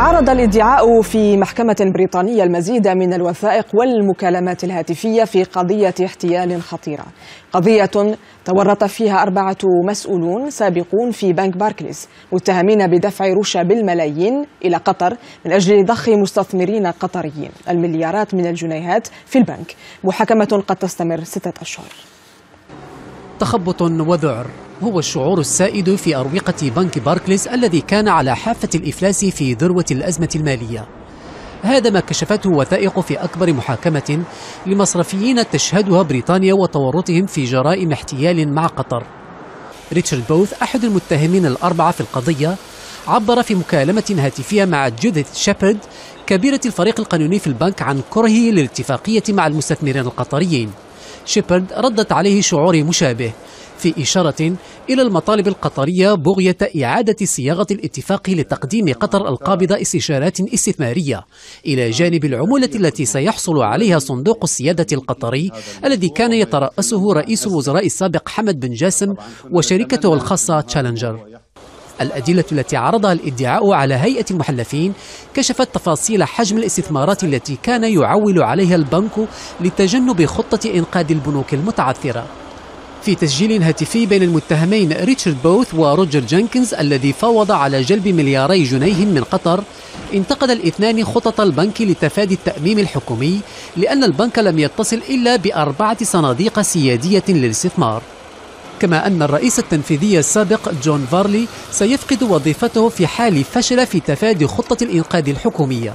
عرض الادعاء في محكمة بريطانية المزيد من الوثائق والمكالمات الهاتفية في قضية احتيال خطيرة قضية تورط فيها أربعة مسؤولون سابقون في بنك باركليز متهمين بدفع رشا بالملايين إلى قطر من أجل ضخ مستثمرين قطريين المليارات من الجنيهات في البنك محاكمة قد تستمر ستة أشهر تخبط وذعر هو الشعور السائد في أروقة بنك باركليز الذي كان على حافة الإفلاس في ذروة الأزمة المالية هذا ما كشفته وثائق في أكبر محاكمة لمصرفيين تشهدها بريطانيا وتورطهم في جرائم احتيال مع قطر ريتشارد بوث أحد المتهمين الأربعة في القضية عبر في مكالمة هاتفية مع جوديث شيبرد كبيرة الفريق القانوني في البنك عن كرهه للاتفاقية مع المستثمرين القطريين شيبرد ردت عليه شعور مشابه في إشارة إلى المطالب القطرية بغية إعادة صياغة الاتفاق لتقديم قطر القابضة استشارات استثمارية إلى جانب العمولة التي سيحصل عليها صندوق السيادة القطري الذي كان يترأسه رئيس الوزراء السابق حمد بن جاسم وشركته الخاصة تشالنجر الأدلة التي عرضها الادعاء على هيئة المحلفين كشفت تفاصيل حجم الاستثمارات التي كان يعول عليها البنك لتجنب خطة إنقاذ البنوك المتعثرة في تسجيل هاتفي بين المتهمين ريتشارد بوث وروجر جينكنز الذي فاوض على جلب ملياري جنيه من قطر انتقد الاثنان خطط البنك لتفادي التأميم الحكومي لأن البنك لم يتصل إلا بأربعة صناديق سيادية للاستثمار كما أن الرئيس التنفيذي السابق جون فارلي سيفقد وظيفته في حال فشل في تفادي خطة الإنقاذ الحكومية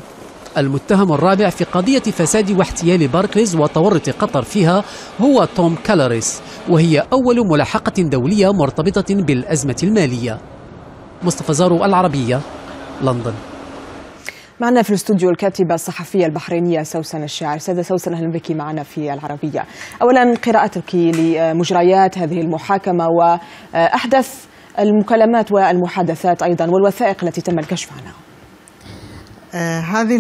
المتهم الرابع في قضية فساد واحتيال باركليز وتورط قطر فيها هو توم كالاريس وهي أول ملاحقة دولية مرتبطة بالأزمة المالية مصطفى زارو العربية لندن معنا في الاستوديو الكاتبة الصحفية البحرينية سوسن الشاعر سادة سوسن أهلا بك معنا في العربية أولا قراءتك لمجريات هذه المحاكمة وأحدث المكالمات والمحادثات أيضا والوثائق التي تم الكشف عنها آه، هذه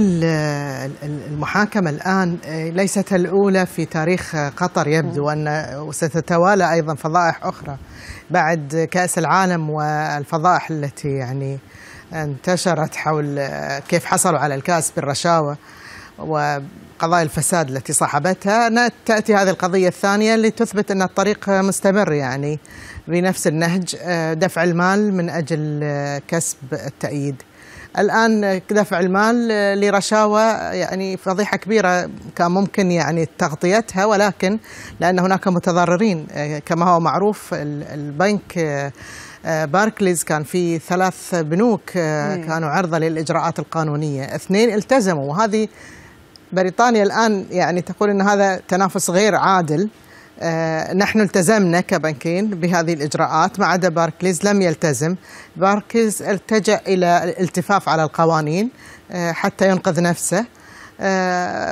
المحاكمة الآن آه، ليست الأولى في تاريخ قطر يبدو أن ستتوالى أيضا فضائح أخرى بعد كأس العالم والفضائح التي يعني انتشرت حول آه، كيف حصلوا على الكاس بالرشاوه وقضايا الفساد التي صاحبتها تأتي هذه القضية الثانية اللي تثبت أن الطريق مستمر يعني بنفس النهج آه، دفع المال من أجل آه، كسب التأييد الآن دفع المال لرشاوى يعني فضيحة كبيرة كان ممكن يعني تغطيتها ولكن لأن هناك متضررين كما هو معروف البنك آه، باركليز كان في ثلاث بنوك آه، إيه. كانوا عرضة للإجراءات القانونية اثنين التزموا وهذه بريطانيا الآن يعني تقول أن هذا تنافس غير عادل آه، نحن التزمنا كبنكين بهذه الإجراءات ما عدا باركليز لم يلتزم باركليز التجأ إلى الالتفاف على القوانين حتى ينقذ نفسه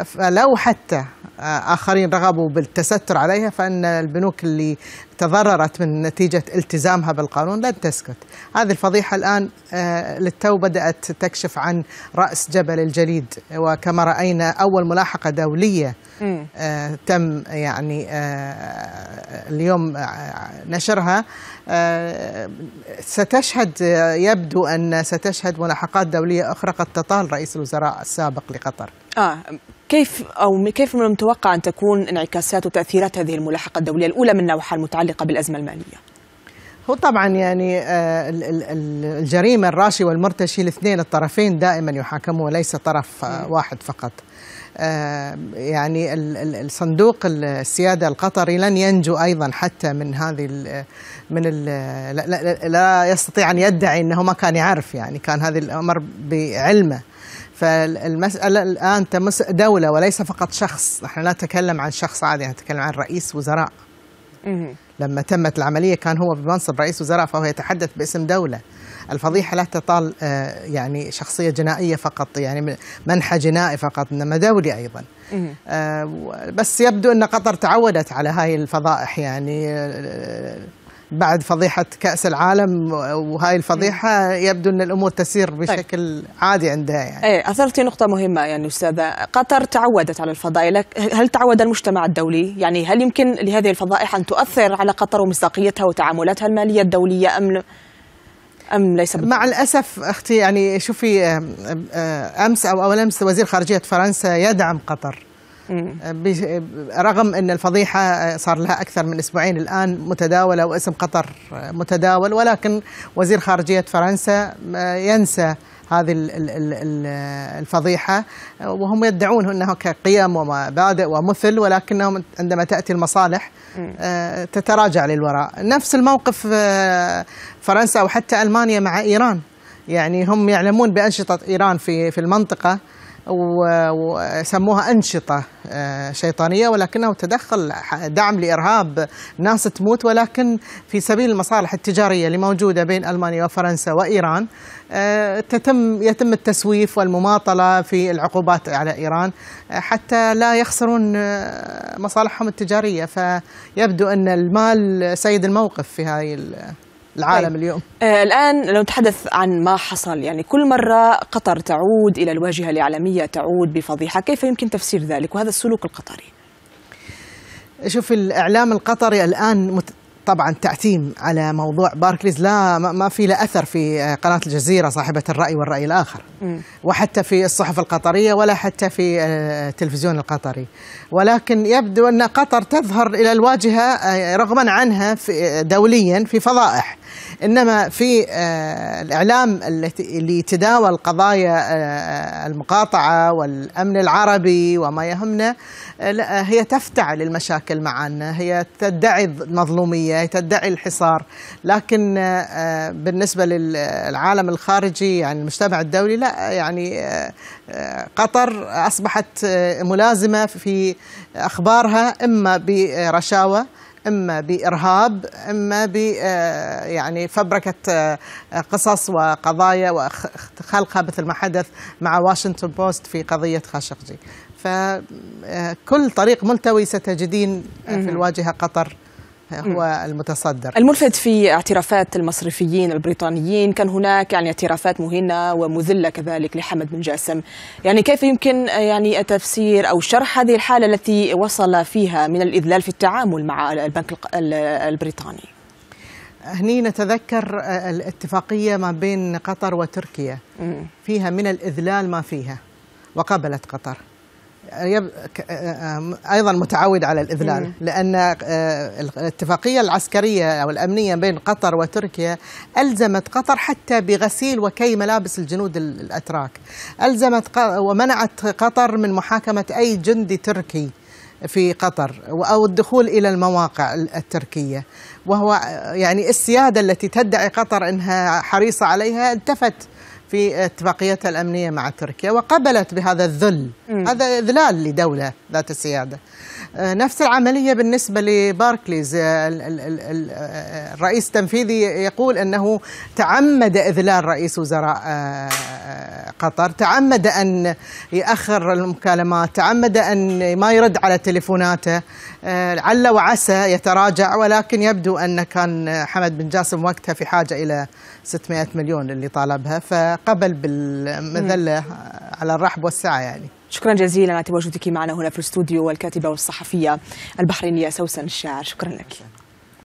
فلو حتى آخرين رغبوا بالتستر عليها فإن البنوك اللي تضررت من نتيجة التزامها بالقانون لن تسكت هذه الفضيحة الآن آه، للتو بدأت تكشف عن رأس جبل الجليد وكما رأينا أول ملاحقة دولية آه، تم يعني آه، اليوم نشرها ستشهد يبدو أن ستشهد ملاحقات دولية أخرى قد تطال رئيس الوزراء السابق لقطر آه كيف أو كيف من المتوقع أن تكون انعكاسات وتأثيرات هذه الملاحقة الدولية الأولى من نوعها المتعلقة بالأزمة المالية؟ هو طبعا يعني آه، الجريمة الراشي والمرتشي الاثنين الطرفين دائما يحاكموا وليس طرف آه، واحد فقط آه، يعني الصندوق السيادة القطري لن ينجو أيضا حتى من هذه من لا, لا, لا يستطيع أن يدعي أنه ما كان يعرف يعني كان هذا الأمر بعلمه فالمسألة الآن دولة وليس فقط شخص نحن لا نتكلم عن شخص عادي نتكلم عن رئيس وزراء لما تمت العملية كان هو بمنصب رئيس وزراء فهو يتحدث باسم دولة الفضيحة لا تطال آه، يعني شخصية جنائية فقط يعني منحى جنائي فقط إنما دولي أيضا آه، بس يبدو أن قطر تعودت على هاي الفضائح يعني آه، بعد فضيحة كأس العالم وهاي الفضيحة يبدو أن الأمور تسير طيب. بشكل طيب. عادي عندها يعني إيه أثرتي نقطة مهمة يعني أستاذة قطر تعودت على الفضائح هل تعود المجتمع الدولي؟ يعني هل يمكن لهذه الفضائح أن تؤثر على قطر ومصداقيتها وتعاملاتها المالية الدولية أم أم ليس بالضبط؟ مع الأسف أختي يعني شوفي أمس أو أول أمس وزير خارجية فرنسا يدعم قطر رغم أن الفضيحة صار لها أكثر من أسبوعين الآن متداولة واسم قطر متداول ولكن وزير خارجية فرنسا ينسى هذه الفضيحة وهم يدعون انها كقيم ومبادئ ومثل ولكنهم عندما تأتي المصالح آه، تتراجع للوراء نفس الموقف آه، فرنسا وحتى ألمانيا مع إيران يعني هم يعلمون بأنشطة إيران في في المنطقة وسموها أنشطة آه، شيطانية ولكنه تدخل دعم لإرهاب ناس تموت ولكن في سبيل المصالح التجارية اللي موجودة بين ألمانيا وفرنسا وإيران آه، تتم يتم التسويف والمماطلة في العقوبات على إيران آه، حتى لا يخسرون مصالحهم التجارية فيبدو أن المال سيد الموقف في هذه العالم طيب. اليوم آه الآن لو نتحدث عن ما حصل يعني كل مرة قطر تعود إلى الواجهة الإعلامية تعود بفضيحة كيف يمكن تفسير ذلك وهذا السلوك القطري شوف الإعلام القطري الآن مت... طبعا تعتيم على موضوع باركليز لا ما في له اثر في آه، قناه الجزيره صاحبه الراي والراي الاخر وحتى في الصحف القطريه ولا حتى في آه، التلفزيون القطري ولكن يبدو ان قطر تظهر الى الواجهه آه، رغما عنها دوليا في فضائح انما في آه، الاعلام اللي يتداول قضايا آه، آه، المقاطعه والامن العربي وما يهمنا لا هي تفتعل المشاكل معنا هي تدعي المظلوميه هي تدعي الحصار لكن بالنسبه للعالم الخارجي يعني المجتمع الدولي لا يعني قطر اصبحت ملازمه في اخبارها اما برشاوى اما بارهاب اما ب آه، يعني فبركه آه، قصص وقضايا وخلقها مثل ما حدث مع واشنطن بوست في قضيه خاشقجي فكل آه، طريق ملتوي ستجدين في الواجهه قطر هو المتصدر الملفت في اعترافات المصرفيين البريطانيين كان هناك يعني اعترافات مهينة ومذلة كذلك لحمد بن جاسم يعني كيف يمكن يعني تفسير أو شرح هذه الحالة التي وصل فيها من الإذلال في التعامل مع البنك البريطاني هني نتذكر آه، الاتفاقية ما بين قطر وتركيا فيها من الإذلال ما فيها وقبلت قطر آه، آه، ايضا متعود على الاذلال لان آه، الاتفاقيه العسكريه او الامنيه بين قطر وتركيا الزمت قطر حتى بغسيل وكي ملابس الجنود الاتراك الزمت ومنعت قطر من محاكمه اي جندي تركي في قطر او الدخول الى المواقع التركيه وهو يعني السياده التي تدعي قطر انها حريصه عليها التفت في اتفاقيتها الأمنية مع تركيا وقبلت بهذا الذل م. هذا إذلال لدولة ذات السيادة آه، نفس العملية بالنسبة لباركليز آه، الرئيس آه، التنفيذي يقول أنه تعمد إذلال رئيس وزراء قطر تعمد أن يأخر المكالمات تعمد أن ما يرد على تليفوناته عل وعسى يتراجع ولكن يبدو أن كان حمد بن جاسم وقتها في حاجة إلى 600 مليون اللي طالبها فقبل بالمذلة على الرحب والسعة يعني شكرا جزيلا على تواجدك معنا هنا في الاستوديو والكاتبه والصحفيه البحرينيه سوسن الشاعر شكرا لك